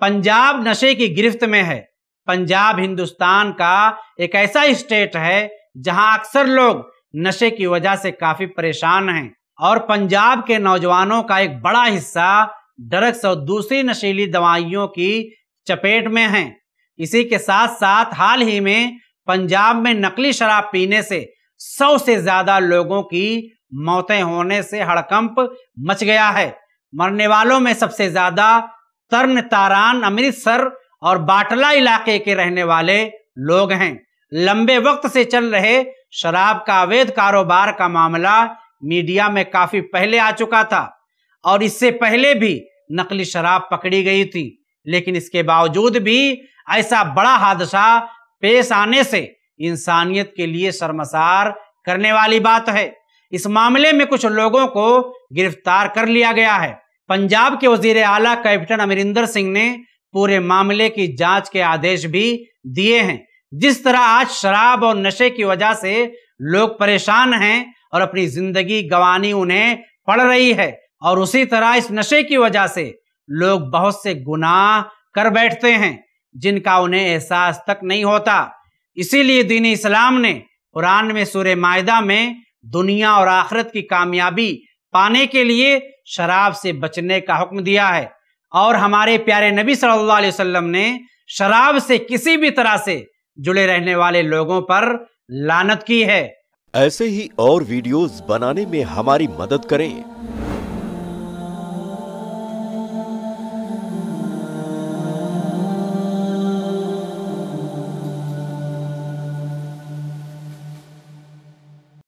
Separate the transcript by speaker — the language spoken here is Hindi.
Speaker 1: पंजाब नशे की गिरफ्त में है पंजाब हिंदुस्तान का एक ऐसा स्टेट है जहां अक्सर लोग नशे की वजह से काफी परेशान हैं और पंजाब के नौजवानों का एक बड़ा हिस्सा ड्रग्स और दूसरी नशीली दवाइयों की चपेट में है इसी के साथ साथ हाल ही में पंजाब में नकली शराब पीने से सौ से ज्यादा लोगों की मौतें होने से हड़कंप मच गया है मरने वालों में सबसे ज्यादा तरन तारान अमृतसर और बाटला इलाके के रहने वाले लोग हैं लंबे वक्त से चल रहे शराब का अवैध कारोबार का मामला मीडिया में काफी पहले आ चुका था और इससे पहले भी नकली शराब पकड़ी गई थी लेकिन इसके बावजूद भी ऐसा बड़ा हादसा पेश आने से इंसानियत के लिए शर्मसार करने वाली बात है इस मामले में कुछ लोगों को गिरफ्तार कर लिया गया है पंजाब के वजीर आला कैप्टन अमरिंदर सिंह ने पूरे मामले की जांच के आदेश भी दिए हैं जिस तरह आज शराब और नशे की वजह से लोग परेशान हैं और अपनी जिंदगी गंवानी उन्हें पड़ रही है और उसी तरह इस नशे की वजह से लोग बहुत से गुनाह कर बैठते हैं जिनका उन्हें एहसास तक नहीं होता इसीलिए दीन इस्लाम ने कुरान में सूर्य मायदा में दुनिया और आखिरत की कामयाबी पाने के लिए शराब से बचने का हुक्म दिया है और हमारे प्यारे नबी सल्लल्लाहु अलैहि वसल्लम ने शराब से किसी भी तरह से जुड़े रहने वाले लोगों पर लानत की है
Speaker 2: ऐसे ही और वीडियोस बनाने में हमारी मदद करें